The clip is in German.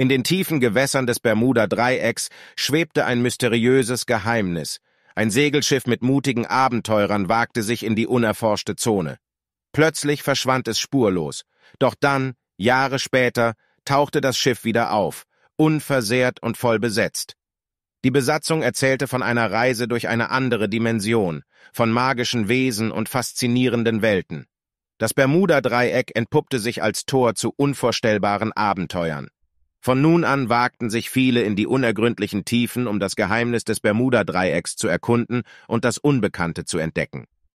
In den tiefen Gewässern des Bermuda-Dreiecks schwebte ein mysteriöses Geheimnis. Ein Segelschiff mit mutigen Abenteurern wagte sich in die unerforschte Zone. Plötzlich verschwand es spurlos. Doch dann, Jahre später, tauchte das Schiff wieder auf, unversehrt und voll besetzt. Die Besatzung erzählte von einer Reise durch eine andere Dimension, von magischen Wesen und faszinierenden Welten. Das Bermuda-Dreieck entpuppte sich als Tor zu unvorstellbaren Abenteuern. Von nun an wagten sich viele in die unergründlichen Tiefen, um das Geheimnis des Bermuda-Dreiecks zu erkunden und das Unbekannte zu entdecken.